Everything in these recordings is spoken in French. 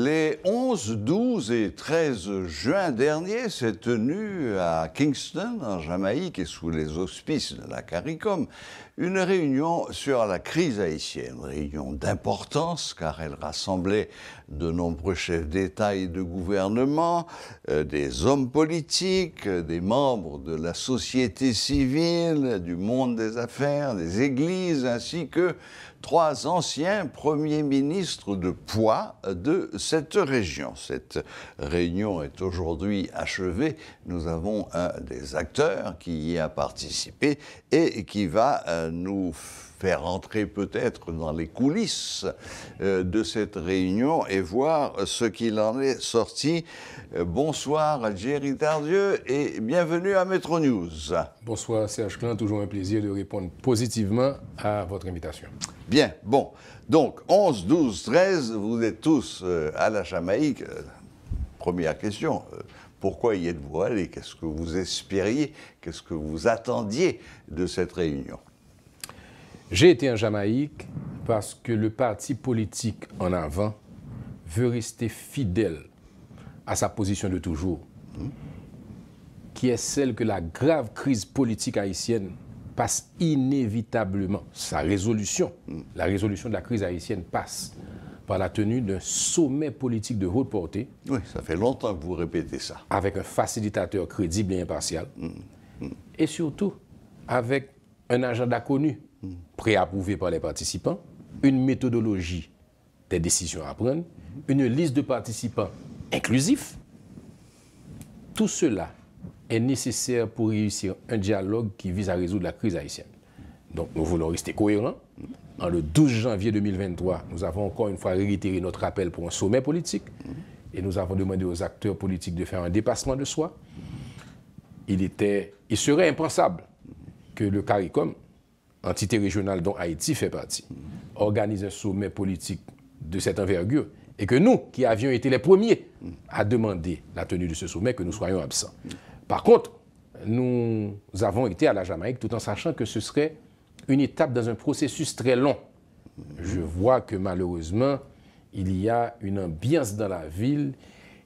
Les 11, 12 et 13 juin dernier s'est tenue à Kingston, en Jamaïque, et sous les auspices de la CARICOM, une réunion sur la crise haïtienne. réunion d'importance, car elle rassemblait de nombreux chefs d'État et de gouvernement, euh, des hommes politiques, des membres de la société civile, du monde des affaires, des églises, ainsi que trois anciens premiers ministres de poids de cette région. Cette réunion est aujourd'hui achevée. Nous avons un des acteurs qui y a participé et qui va euh, nous faire entrer peut-être dans les coulisses euh, de cette réunion et voir ce qu'il en est sorti. Euh, bonsoir Jerry Tardieu et bienvenue à Metro News. Bonsoir Serge Klein, toujours un plaisir de répondre positivement à votre invitation. Bien, bon. Donc 11, 12, 13, vous êtes tous euh, à la Jamaïque. Première question, pourquoi y êtes-vous allé Qu'est-ce que vous espériez Qu'est-ce que vous attendiez de cette réunion j'ai été en Jamaïque parce que le parti politique en avant veut rester fidèle à sa position de toujours, hmm, qui est celle que la grave crise politique haïtienne passe inévitablement. Sa résolution, hmm, la résolution de la crise haïtienne passe par la tenue d'un sommet politique de haute portée. Oui, ça fait longtemps que vous répétez ça. Avec un facilitateur crédible et impartial. Hmm, et surtout, avec un agenda connu préapprouvé par les participants, une méthodologie des décisions à prendre, une liste de participants inclusifs. Tout cela est nécessaire pour réussir un dialogue qui vise à résoudre la crise haïtienne. Donc nous voulons rester cohérents. En le 12 janvier 2023, nous avons encore une fois réitéré notre appel pour un sommet politique et nous avons demandé aux acteurs politiques de faire un dépassement de soi. Il, était, il serait impensable que le CARICOM, entité régionale dont Haïti fait partie, organise un sommet politique de cette envergure et que nous, qui avions été les premiers à demander la tenue de ce sommet, que nous soyons absents. Par contre, nous avons été à la Jamaïque tout en sachant que ce serait une étape dans un processus très long. Je vois que malheureusement, il y a une ambiance dans la ville,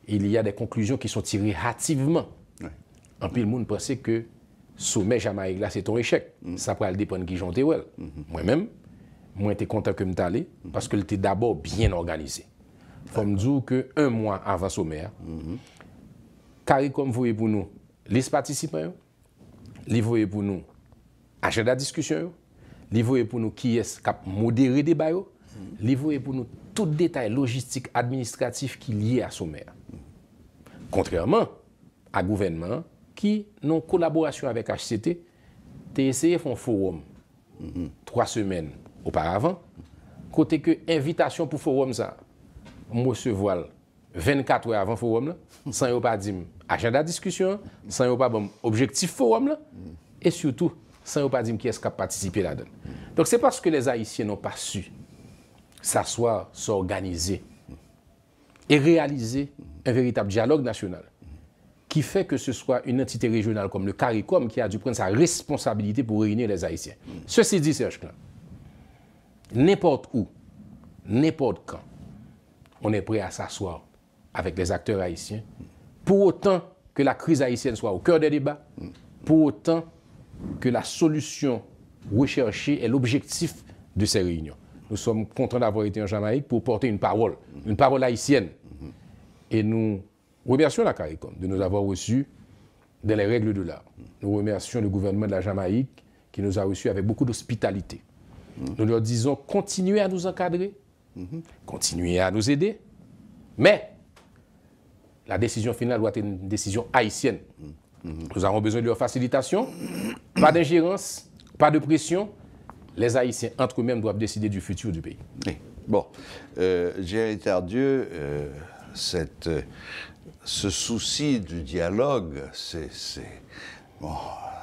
il y a des conclusions qui sont tirées hâtivement. En pile, le monde pensait que sou mè jama e glase ton rechèk, sa pral depon ki jante wèl. Mwen mèm, mwen te kontak ke mwen talè, paske lte d'abord bien organise. Fèm djou ke un mwa avan sou mè, kari mm-hmm. kom vouye pou nou lis patisipè yo, li vouye pou nou ajè da diskusyon yo, li vouye pou nou ki es kap modere de bay yo, li vouye pou nou tout detay logistik administratif ki liye a sou mè. Kontrèrman, mm-hmm. a gouvenman, ki nou kolaborasyon avèk HCT, te eseye fon forum 3 mm-hmm. semen ou par avan, kote ke invitation pou forum sa, mwose voal 24 avan forum la, san yo pa dim agenda diskusyon, san yo pa bom objektif forum la, mm-hmm. et surtout, san yo pa dim ki eskap patisipe la den. Donk se paske les Haitien nou pa su saswa s'organize et realize un veritable diyalogue national. qui fait que ce soit une entité régionale comme le CARICOM qui a dû prendre sa responsabilité pour réunir les Haïtiens. Ceci dit, Serge Klein, n'importe où, n'importe quand, on est prêt à s'asseoir avec les acteurs haïtiens, pour autant que la crise haïtienne soit au cœur des débats, pour autant que la solution recherchée est l'objectif de ces réunions. Nous sommes contents d'avoir été en Jamaïque pour porter une parole, une parole haïtienne. Et nous remercions la CARICOM de nous avoir reçus dans les règles de l'art. Nous remercions le gouvernement de la Jamaïque qui nous a reçus avec beaucoup d'hospitalité. Nous leur disons continuez à nous encadrer, continuez à nous aider, mais la décision finale doit être une décision haïtienne. Nous avons besoin de leur facilitation, pas d'ingérence, pas de pression. Les Haïtiens entre eux-mêmes doivent décider du futur du pays. Bon, euh, Dieu, euh, cette euh, ce souci du dialogue, c'est, bon,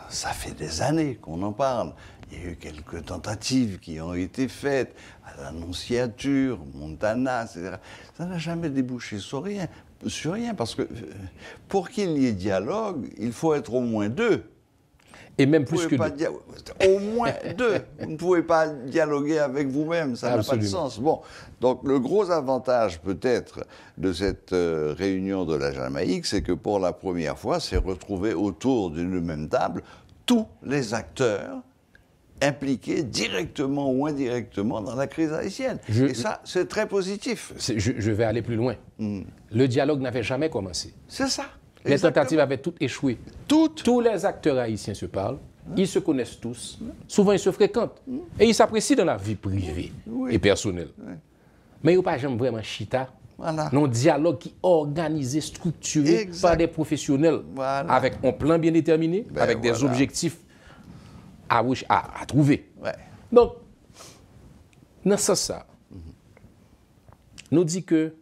ça fait des années qu'on en parle. Il y a eu quelques tentatives qui ont été faites à l'annonciature, Montana, etc. Ça n'a jamais débouché sur rien, sur rien, parce que euh, pour qu'il y ait dialogue, il faut être au moins deux. Et même plus que Au moins deux. Vous ne pouvez pas dialoguer avec vous-même, ça n'a pas de sens. Bon, donc le gros avantage peut-être de cette euh, réunion de la Jamaïque, c'est que pour la première fois, c'est retrouvé autour d'une même table tous les acteurs impliqués directement ou indirectement dans la crise haïtienne. Et ça, c'est très positif. Je, je, vais aller plus loin. Hmm. Le dialogue n'avait jamais commencé. C'est ça. Les tentatives avaient toutes échoué. Tous les acteurs haïtiens se parlent. Ils se connaissent tous. Souvent, ils se fréquentent. Et ils s'apprécient dans la vie privée et personnelle. Mais ils n'ont pas vraiment chita. Voilà. Non dialogue qui est organisé, structuré par des professionnels. Avec un plan bien déterminé, ben avec des objectifs à, trouver. Donc, dans ce sens, nous dit que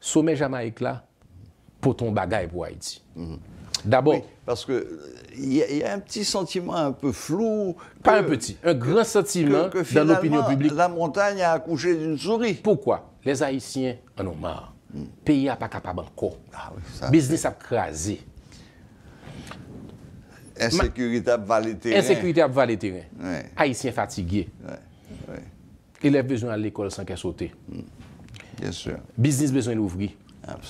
sommet Jamaïque là, pour ton bagage, pour Haïti. Mhm. D'abord. parce qu'il euh, y, y, a un petit sentiment un peu flou. pas un petit, un grand sentiment dans l'opinion publique. La montagne a accouché d'une souris. Pourquoi Les Haïtiens en ont marre. Mhm. Pays n'a pas capable encore. Ah, Business a crasé. Insécurité a valé Insécurité a valé Haïtiens fatigués. ont besoin à l'école sans qu'elle saute. Mhm. Bien sûr. Business besoin d'ouvrir.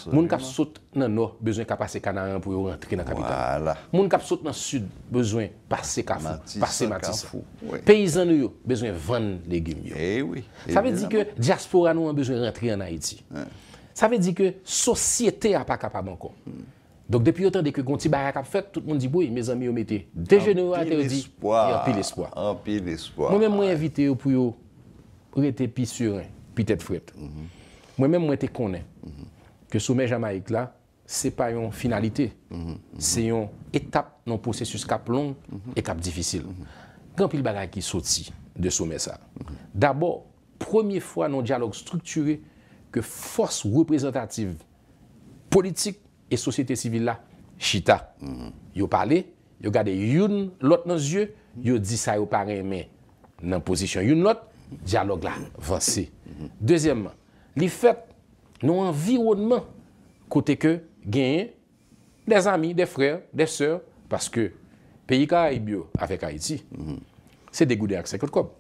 Moun kap sot nan no, bezwen kapase kanaren pou yo rentre nan kapitan. Moun kap sot nan sud, bezwen pase kafou, pase matisa. Peyizan yo, bezwen van legim yo. Sa ve di ke diaspora nou an bezwen rentre nan Haiti. Sa ve di ke sosyete apakapabanko. Hmm. Dok depi yo tan deke konti barakap fek, tout moun di bouy, me zami yo mette dejenero a terdi, yon pi l'espoi. Mwen men mwen evite yo pou yo rete pi suren, pi tet fret. Mwen men mwen te konen. Ke soume Jamaik la, se pa yon finalite. Mm-hmm. Se yon etap nan posesus kap long mm-hmm. e kap difisil. Kampil mm-hmm. Bagay ki soti de soume sa. D'abord, premier fois nan dialogue structuré ke force représentative politik et société civile la, chita. Yo pale, yo gade yon lot nan zye, yo disa yo pareme nan posisyon yon lot, dialogue la, vansi. Dezyem, li fet fok nos environnement côté que gagné des amis, des frères, des soeurs parce que pays Caraïbes avec Haïti, c'est dégoûté avec 50 COP.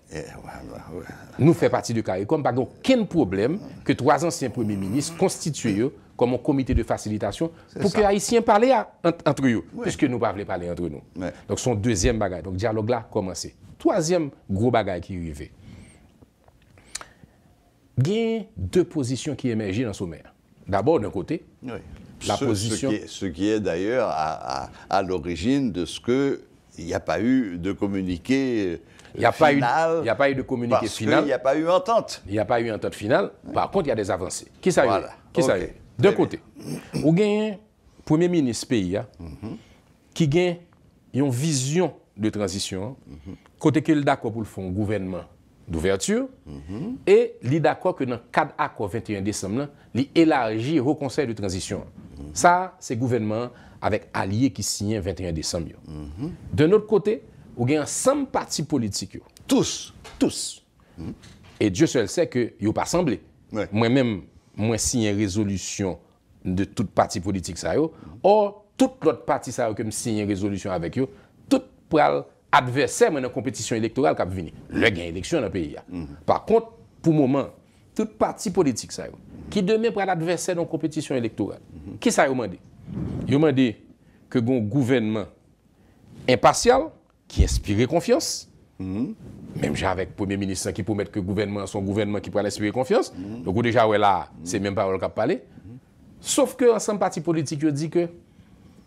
Nous faisons partie du CARICOM, pas aucun problème que trois anciens premiers ministres constituent comme un comité de facilitation pour que les Haïtiens parlent entre eux, puisque nous ne parlons pas parler entre nous. Donc Donc, son deuxième bagaille. Donc, dialogue là, commencé. Troisième gros bagaille qui est arrivé. Il y a deux positions qui émergent dans le sommet. D'abord, d'un côté, la position. Ce qui, est, d'ailleurs à, l'origine de ce qu'il n'y a pas eu de communiqué final. il n'y a, pas eu, de communiqué parce final. Il n'y a pas eu entente. Il n'y a pas eu entente finale. Par contre, il y a des avancées. Qui ça voilà. Qui okay. ça il côté, a un Premier ministre pays hein, mhm. qui a une vision de transition, hein, mhm. côté qu'il d'accord pour le fond, gouvernement d'ouverture, e li dakwa ke nan kade akwa 21 Desem la, li elarji ro konsey de transisyon. Sa, mhm. se gouvenman avèk alye ki sinyen 21 Desem yo. Mhm. De not kote, ou gen yon sam pati politik yo, tous, tous, e dje sel se ke yo pa sanble, mwen mèm mwen sinyen rezolusyon de tout pati politik sa yo, or tout lot pati sa yo ke m sinyen rezolusyon avèk yo, tout pral Adversè mwen an kompetisyon elektoral kap vini. Le gen eleksyon an an peyi ya. Mhm. Par kont, pou mouman, tout parti politik sa yon, ki demè pral adversè an kompetisyon elektoral. Mhm. Ki sa yon mandi? Yon mandi ke goun gouvenman empasyal, ki espire konfiyans. Mem mhm. javèk pou mè ministran ki pou mèd ke gouvenman an son gouvenman ki pral espire konfiyans. Loko deja wè la, se mèm parol kap pale. Sof ke an san parti politik yon di ke,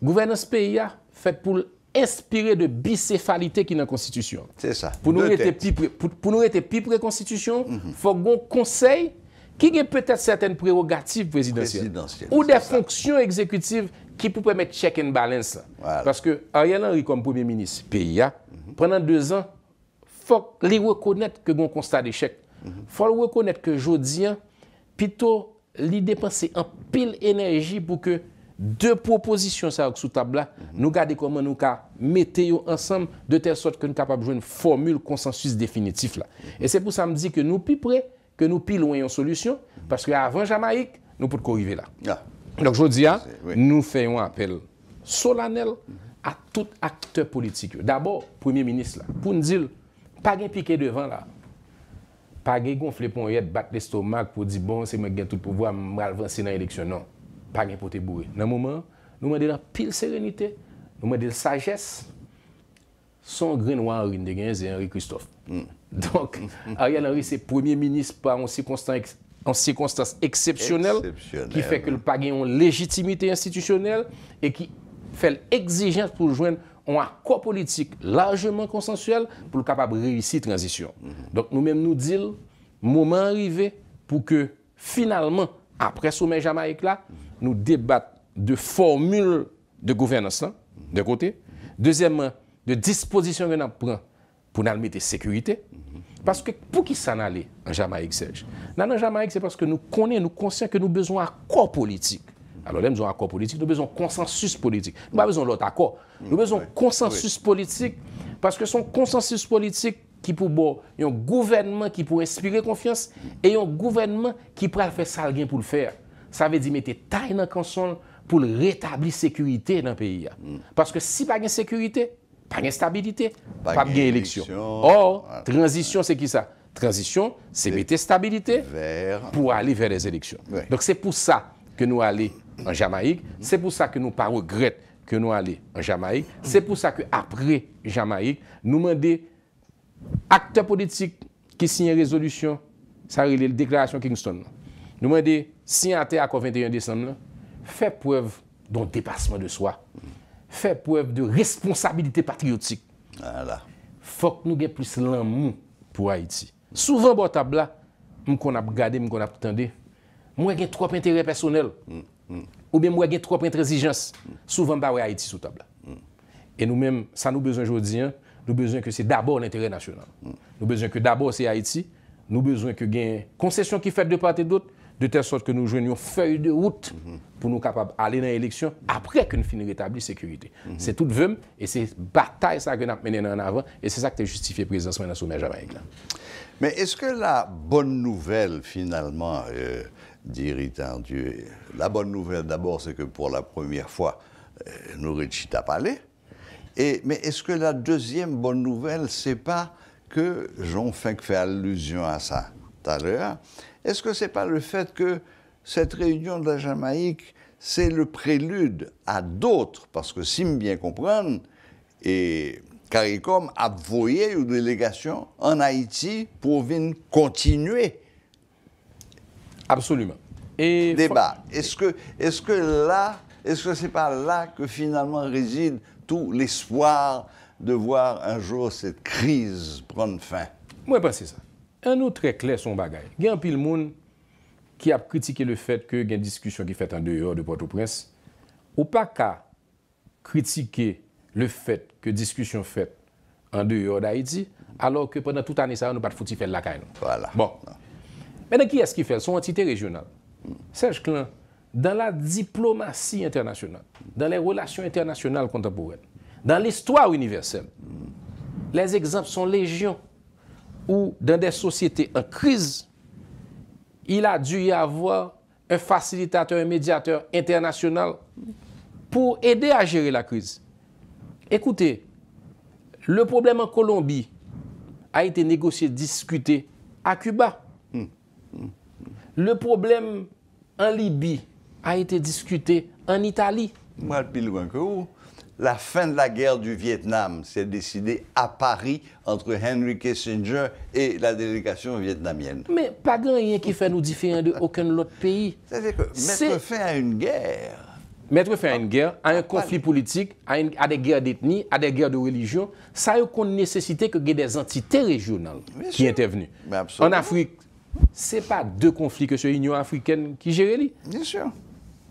gouvenans peyi ya, fèt pou l espirer de bicefalite ki nan konstitusyon. C'est ça. Pou nou rete pi prekonstitusyon, mhm. fok gon konsey, ki gen peut-et certaine prerogatif prezidentiel. Ou de fonksyon ekzekutiv ki pou premet chek en balens. Parce que Ariane Henri comme premier ministre, mhm. pendant deux ans, fok li wakonet ke gon konstat de chek. Mhm. Fok l wakonet ke jodien, pito li depense en pil enerji pou ke Mhm. De proposisyon sa wak sou tab la, nou gade koman nou ka meteyo ansam de tel sot ke nou ka pa boujwen nou formule konsensus definitif la. Mhm. E se pou sa m di ke nou pi pre, ke nou pi louen yon solusyon, paske avan Jamaik, nou pou te korive la. Ah. Donc jodi an, nou fèyon apel solanel a tout akte politik yo. Dabo, premier ministre la, pou nou dil, pa gen pikey devan la, pa gen gonfle pon yed bak l'estomak pou di bon se mwen gen tout pouvo a mralvan senan eleksyon nan. pa gen pou te bourre. Nan mouman, nou mwen de la pil serenite, nou mwen de la sagesse, son grenouan orin de gen, zè Henri Christophe. Mm. Donc, a rien orin se premier ministre pa an sikonstance eksepsyonel, ki fek l pou pa gen yon legitimite institisyonel, e ki fel exijens pou jwen an akwa politik largeman konsensuel pou l kapab ririsi transisyon. Mm-hmm. Donc, nou menm nou dil, mouman arrive pou ke finalman apre soumen Jamaik la, nou debat de formule de gouverness la, de kote, dezemman, de disposition genan pran pou nan alme te sekurite, paske pou ki san ale en Jamaik sej. Nan en Jamaik sej paske nou konen, nou konsyen ke nou bezon akor politik. Alo lem bezon akor politik, nou bezon konsensus politik. Nou pa bezon lot akor, nou bezon konsensus politik, paske son konsensus politik, qui pour bon, un gouvernement qui pour inspirer confiance et un gouvernement qui pour faire ça pour le faire. Ça veut dire mettre taille dans console pour rétablir sécurité dans le pays. Hmm. Parce que si pas de sécurité, pas de stabilité, pas de élection. Or, ah, ah. transition c'est qui ça Transition, c'est mettre stabilité pour aller vers les élections. Donc c'est pour ça que nous allons en Jamaïque, c'est pour ça que nous pas regret que nous allons en Jamaïque, c'est pour ça que après Jamaïque, nous demandons Akte politik ki sinye rezolusyon, sa relele deklarasyon Kingston nan. Nou mwen de, sinye ate akon 21 Desem lan, fe prouev don depasman de swa. Fe prouev de responsabilite patriotik. Ala. Fok nou gen plus lan moun pou Haiti. Souvan bo tab la, mwen kon ap gade, mwen kon ap tende, mwen gen trop interay personel, ou men mwen gen trop intransijans, souvan ba wè Haiti sou tab la. Mm. E nou men, sa nou bezon jodi an, nous besoin que c'est d'abord l'intérêt national. Nous Nous besoin que d'abord c'est Haïti, nous besoin que gain concession qui fait de part et d'autre de telle sorte que nous joignions feuille de route pour nous capables d'aller dans l'élection après que nous finissions rétablir la sécurité. C'est toute vœu et c'est bataille ça que nous menée en avant et c'est ça qui as justifié la présence de la Mais est-ce que la bonne nouvelle finalement, euh, on Dieu, la bonne nouvelle d'abord c'est que pour la première fois, nous nous à parler mais est-ce que la deuxième bonne nouvelle, c'est pas que jean Fink fait allusion à ça tout à l'heure Est-ce que c'est pas le fait que cette réunion de la Jamaïque, c'est le prélude à d'autres Parce que si me bien comprendre, et CARICOM a voyé une délégation en Haïti pour venir continuer. Absolument. Et débat. Est-ce que, est -ce que là, est-ce que c'est pas là que finalement réside tout l'espoir de voir un jour cette crise prenne fin. Mwen pense sa. An nou tre kler son bagay. Gen pil moun ki ap kritike le fet ke gen diskusyon ki fet an deyo de Port-au-Prince, ou pa ka kritike le fet ke diskusyon fet an deyo da Haiti, alor ke pendant tout ane sa, an nou pat foti fel lakay nou. Voilà. Bon. Menen ki eski fel? Son entité regional. Serge Klein. dans la diplomatie internationale, dans les relations internationales contemporaines, dans l'histoire universelle, les exemples sont légion où dans des sociétés en crise, il a dû y avoir un facilitateur, un médiateur international pour aider à gérer la crise. Écoutez, le problème en Colombie a été négocié, discuté à Cuba. Hum, hum, hum. Le problème en Libye a été discuté en Italie. Moi, loin La fin de la guerre du Vietnam s'est décidée à Paris entre Henry Kissinger et la délégation vietnamienne. Mais pas grand rien qui fait nous différents de aucun autre pays. cest à mettre fin à une guerre, Mettre fin à une guerre, à un conflit politique, à, des guerres d'ethnie, à des guerres de religion, ça a qu'on nécessité que des entités régionales qui intervenaient. En Afrique, ce n'est pas deux conflits que ce l'Union africaine qui gère. Bien sûr.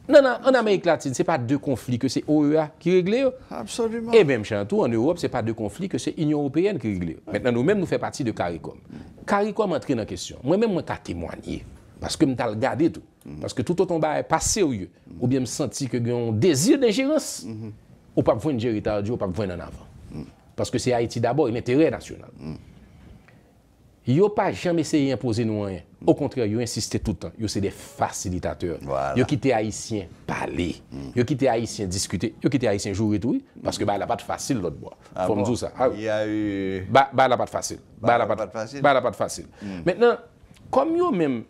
Nan nan, an Amerik Latine, se pa de konflik ke se OEA ki regle yo. Absolument. E menm chan tou, an Europe, se pa de konflik ke se Union Européenne ki regle yo. Mètenan nou menm nou fè pati de Karikom. Karikom entren an kesyon. Mwen menm mwen ta temwanyi. Paske m tal gade tou. Paske tout an ton bae pa seryou. Ou bien m senti ke gen yon dezir de jirans. Ou pa pou fwen dijeri ta adyo, ou pa pou fwen nan avan. Mm-hmm. Paske se Haiti d'abord, yon enterey nasyonal. Yo pa jam eseye impose nou anye. Au kontrèl, yo insistè tout an. Yo se mm. de fasilitateur. Ah bon? ah mm. Yo ki te haisyen pale. Yo ki te haisyen diskute. Yo ki te haisyen jouri toui. Paske ba la pat fasil lot bo. Fom zou sa. Ya yu... Ba la pat fasil. Ba la pat fasil. Ba la pat fasil. Mètenan, kom yo mèm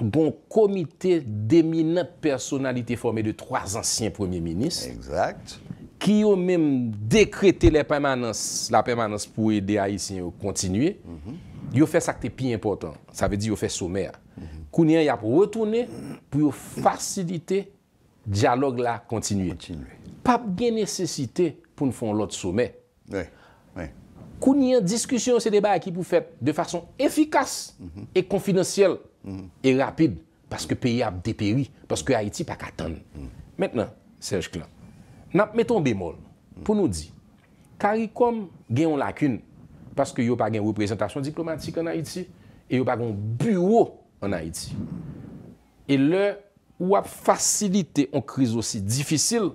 gon komite demine personalite fomè de 3 ansyen premier ministre. Exact. ki yo menm dekrete la permanans pou ede a yi sin yo kontinue, yo fe sakte pi important. Sa ve di yo fe somer. Kounen ya pou retounen pou yo fasilite diyalog la kontinue. Pape gen nesesite pou nou fon lot somer. Kounen diskusyon se deba ekip ou fet de fason efikas e konfinansyel e rapide paske peyi ap deperi paske Haiti pa katan. Meknen, Serge Klap. Nap meton bemol pou nou di, karikom gen yon lakoun paske yon pa gen reprezentasyon diplomatik an Haiti e yon pa gen bureau an Haiti. E lè, wap fasilite an kriz osi difisil,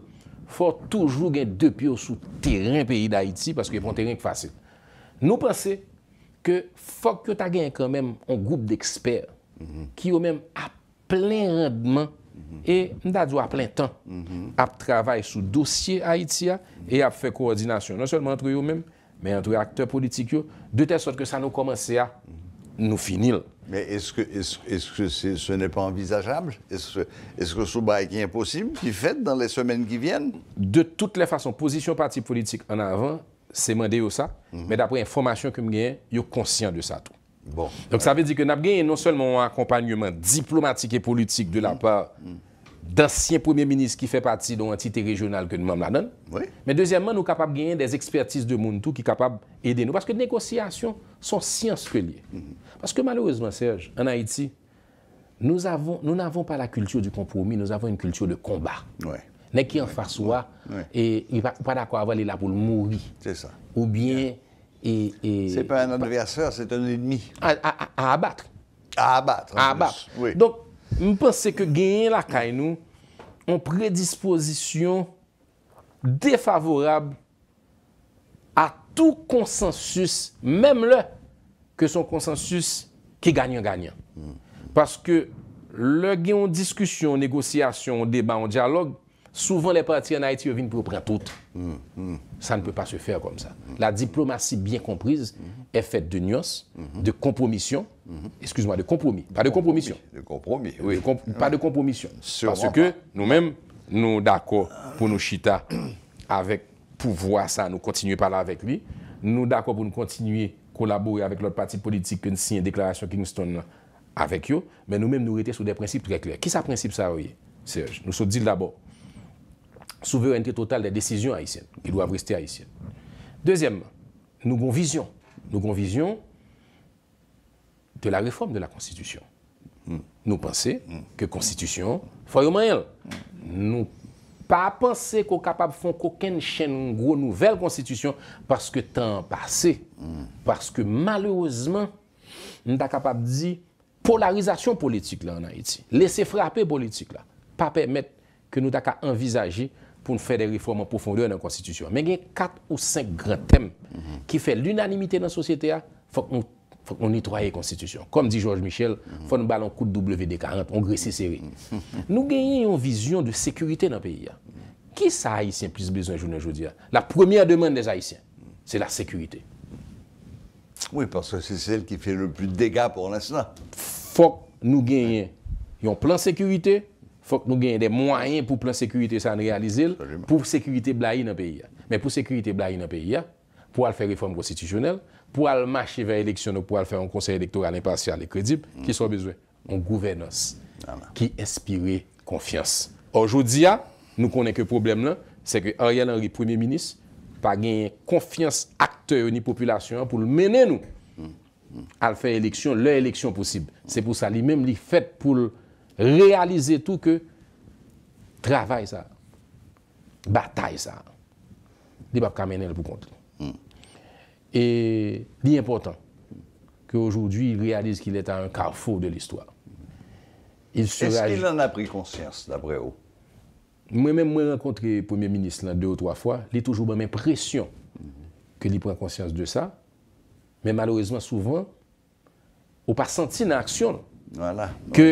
fò toujou gen depyo sou teren peyi d'Haiti paske yon pon teren k fasil. Nou pense ke fò kyo ta gen kwen men an goup d'ekspert ki yo men ap plen rendman E nda djwa plen tan ap travay sou dosye Haiti ya E ap fe koordinasyon non selman entre yo men Men entre akte politik yo De ten sot ke sa nou komanse ya, nou finil Men eske se ne pa envizajable? Eske sou bae ki imposible ki fet dan le semen ki vyen? De tout le fason, posisyon parti politik an avan Se mende yo sa, men dapre informasyon ki mgen Yo konsyen de sa tou Donc, ça veut dire que nous avons non seulement un accompagnement diplomatique et politique de la mm. part d'anciens premiers ministres qui fait partie de l'entité régionale que nous avons là Mais deuxièmement, nous sommes capables de gagner des expertises de monde qui sont capables d'aider nous. Parce que les négociations sont sciences que mm-hmm. Parce que malheureusement, Serge, en Haïti, nous avons, nous n'avons pas la culture du compromis, nous avons une culture de combat. Ouais. N'est qui en face et il va pas d'accord avec là pour mourir. C'est ça. Ou bien c'est pas un bah adversaire, c'est un ennemi. À, abattre. À abattre. À Donc, je pense que gagner la caille, nous, en prédisposition défavorable à tout consensus, même le, que son consensus qui est gagnant-gagnant. Mm. Parce que le gain en discussion, en négociation, en débat, en dialogue, souvent les partis en Haïti viennent pour prendre tout. ça ne peut pas se faire comme ça. la diplomatie bien comprise est faite de nuances, de compromissions, excuse-moi, de compromis, pas de compromission. De compromis, oui. pas de compromission. Parce que nous-mêmes, nous, d'accord pour nous chita avec pouvoir ça, nous continuer à parler avec lui. Nous d'accord pour nous continuer collaborer avec l'autre parti politique que nous signons déclaration Kingston avec eux, mais nous-mêmes nous étions sur des principes très clairs. Qui ça principe ça, oui, Serge Nous sommes dit d'abord, souveraineté totale des décisions haïtiennes, qui doivent rester haïtiennes. Deuxièmement, nous avons vision. Nous avons vision de la réforme de la Constitution. Nous pensons que la Constitution, il faut moyen. Nous pas penser qu'on capable de faire qu'aucune chaîne une nouvelle Constitution parce que temps passé. Parce que malheureusement, nous sommes capables de dire polarisation politique là en Haïti. Laisser frapper politique là. Pas permettre que nous avons envisager pou nou fè de reform an pou fondou nan konstitusyon. Men gen 4 ou 5 gran tem ki fè l'unanimité nan sosyete a, fòk nou nitroye konstitusyon. Kom di George Michel, fòk nou balon koute WDK, anpongre se seri. Nou gen yon vizyon de sekurite nan peyi a. Ki sa Haitien pise bezon jounen joudi a? La premiè demande des Haitien, se la sekurite. Oui, parce que c'est celle qui fè le plus de dégâts pour l'instant. Fòk nou gen yon plan sekurite, Fok nou gen de mwayen pou plan sekurite san realize l, pou sekurite bla yi nan peyi ya. Men pou sekurite bla yi nan peyi ya, pou al fè reforme prostitutionel, pou al mâche vè eleksyon nou, pou al fè yon konsey elektoral impasyan lè kredib, ki sou bezwe, yon gouvenos, ki espire konfians. Ojo di ya, ah, nou konen ke problem la, se ke Ariel Henry, premier minis, pa gen konfians akteu ni populasyon, pou l menen nou, al mm, mm. fè eleksyon, lè eleksyon posib. Se pou sa, li menm li fèt pou l menen Realize tou ke travaye sa. Bataye sa. Li bab kamene l pou konti. Hmm. Et li important ke oujoudou il realize ki il et a un kalfou de l'histoire. Est-ce ki il en a pris konsyans d'abre ou? Mwen mwen mwen renkontre premier ministre lan de ou toa fwa, li toujou mwen mwen presyon ke li pren konsyans de sa. Men malorizman souvan ou pa senti nan aksyon ke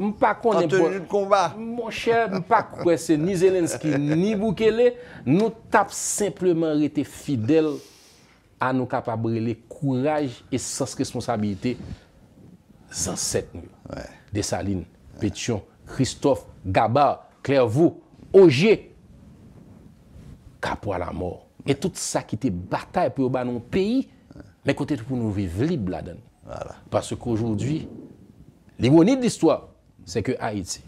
Mpa kon jen pou... Mpa kon jen pou... Mpa kon jen pou... Mpa kon jen pou... Mpa kon jen pou... Mpa kon jen pou... Mpa kon jen pou... Mpa kon jen pou... Nou tap simplement rete fidel an nou kapabre le kouraj e sans responsabilite sans set nou. Desaline, Petion, Christophe, Gaba, Clairvaux, Auger, kapou ala mor. Et tout sa ki te bataye pou yo ban nou peyi, men kote pou nou vive li bladen. Parce qu'aujou di, li bonit l'histoire C'est que Haïti,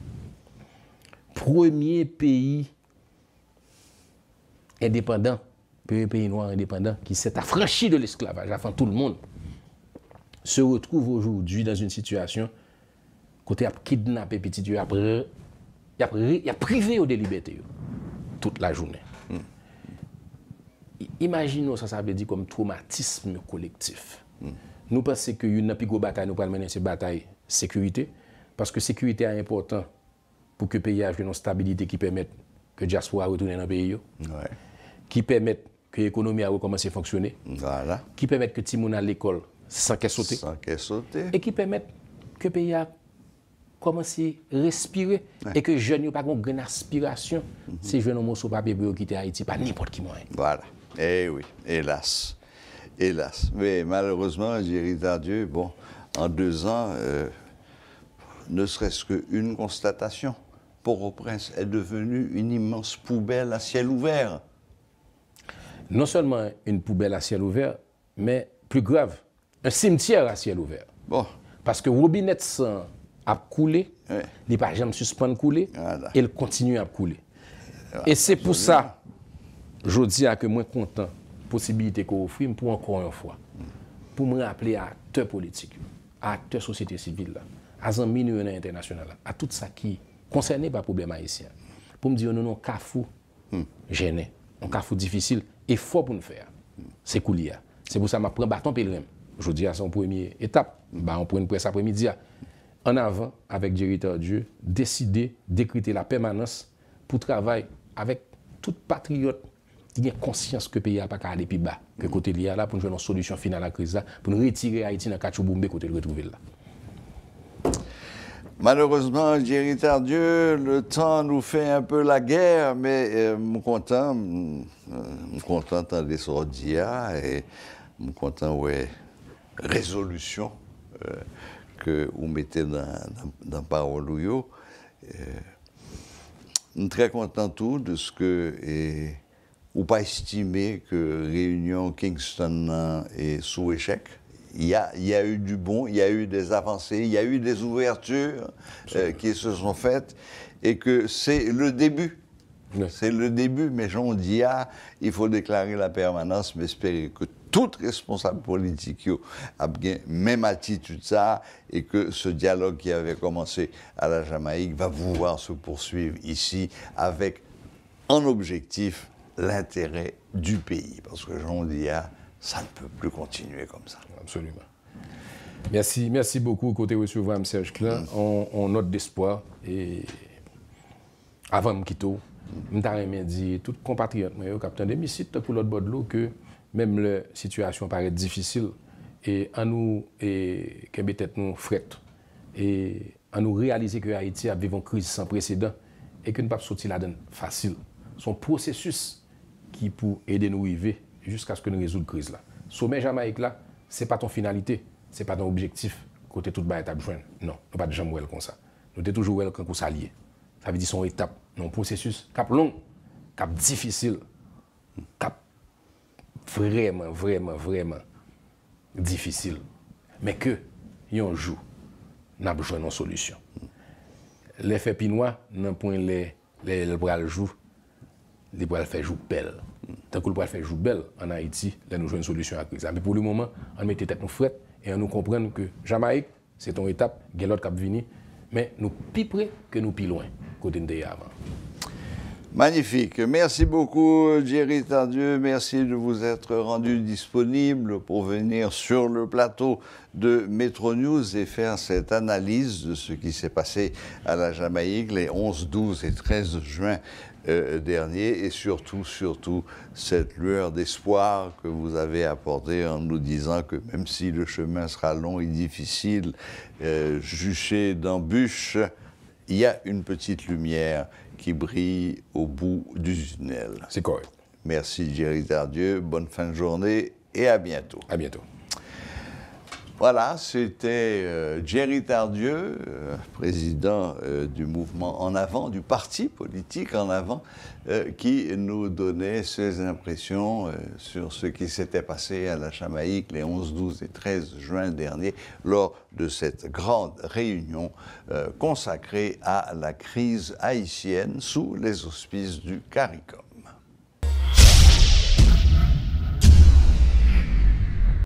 premier pays indépendant, premier pays noir indépendant, qui s'est affranchi de l'esclavage, la fin tout le monde, se retrouve aujourd'hui dans une situation où il y a le kidnappé petit Dieu, il y a privé ou délibété toute la journée. Hmm. Imaginons ça, ça veut dire comme traumatisme collectif. Hmm. Nous pensons que nous n'avons plus de bataille, nous prenons maintenant cette bataille sécurité, Parce que la sécurité est importante pour que le pays ait une stabilité qui permette que le diaspora retourne dans le pays. Qui permette que l'économie commencé à fonctionner. Qui permette que le monde à l'école sans qu'elle saute. Et qui permette que le pays a commencé à respirer et que les jeunes n'ont pas une aspiration si je ne sont pas bébé quitter Haïti, pas n'importe qui moyen. Hein. Voilà. Eh oui, hélas. Hélas. Mais malheureusement, j'ai dit bon, en deux ans, euh, ne serait-ce qu'une constatation. Port-au-Prince est devenue une immense poubelle à ciel ouvert. Non seulement une poubelle à ciel ouvert, mais plus grave, un cimetière à ciel ouvert. Parce que robinet a coulé, les n'est pas jamais couler, et il continue à couler. Et c'est pour ça, je dis à que moi content, possibilité qu'on offre pour encore une fois, pour me rappeler à acteurs politiques, à acteurs société civile à un international, à tout ça qui concerne par le problème haïtien. Pour me dire, nous, un cafou hmm. gêné, un cafou difficile, et fort pour nous faire. C'est coulier. C'est pour ça que je prends bâton pèlerin. Je dis à son première étape, bah, on prend une presse après-midi. Ah. En avant, avec directeur Dieu, décider, d'écriter la permanence pour travailler avec tout patriote qui a conscience que le pays n'a pas qu'à aller plus bas, que côté li là, pour nous faire une solution finale à la crise, pour nous retirer Haïti dans le Bombe, côté le retrouver là. Malheureusement, Jerry Tardieu, le temps nous fait un peu la guerre, mais je euh, suis content, je mm, euh, suis content et je suis content, la résolution euh, que vous mettez dans, dans, dans Parole suis très content tout de ce que, et, ou pas estimé que Réunion Kingston est sous échec il y, a, eu du bon, il y a eu des avancées, il y a eu des ouvertures euh, qui se sont faites et que c'est le début. C'est le début, mais j'en dis, il faut déclarer la permanence, mais espérer que tout responsable politique a bien même attitude ça et que ce dialogue qui avait commencé à la Jamaïque va pouvoir se poursuivre ici avec en objectif l'intérêt du pays. Parce que j'en dis, ça ne peut plus continuer comme ça. Absolument. Merci, merci beaucoup, côté recevoir M. Serge Klein. Mm. On, note d'espoir. Et avant de quitter, je me dit, tout compatriote, moi, capitaine de pour l'autre bord de que même la situation paraît difficile, et à nous, et peut-être nous fret, et à nous réaliser que Haïti a vécu une crise sans précédent, et que nous ne pas sortir la donne facile. Son processus qui pour aider nous à vivre, Jusk aske nou rezoud kriz la. Soumej ama ek la, se pa ton finalite, se pa ton objektif, kote tout ba etab jwen. Non, nou pa dijam wèl kon sa. Nou te toujou wèl kon kon sa liye. Sa vi di son etap, nou an prosesus, kap long. Kap difisil. Kap vremen, vremen, vremen difisil. Mè ke, yon jou, nab jwen nan solusyon. Le fe pinwa, nan pon le, le bral jou, le bral fe jou pel. T'as que le faire jouer belle en Haïti, là, nous jouons une solution à la crise. Mais pour le moment, on met tête nos frette et on nous comprend que Jamaïque, c'est une étape, il y a mais nous plus près que nous plus loin, côté de Magnifique. Merci beaucoup, Jerry Tardieu. Merci de vous être rendu disponible pour venir sur le plateau de Metro News et faire cette analyse de ce qui s'est passé à la Jamaïque les 11, 12 et 13 juin euh, dernier et surtout, surtout, cette lueur d'espoir que vous avez apportée en nous disant que même si le chemin sera long et difficile, euh, juché d'embûches, il y a une petite lumière qui brille au bout du tunnel. C'est correct. Merci Jerry Tardieu, bonne fin de journée et à bientôt. À bientôt. Voilà, c'était euh, Jerry Tardieu, euh, président euh, du mouvement En Avant, du parti politique En Avant, qui nous donnait ses impressions sur ce qui s'était passé à la chamaïque les 11, 12 et 13 juin dernier lors de cette grande réunion consacrée à la crise haïtienne sous les auspices du CARICOM.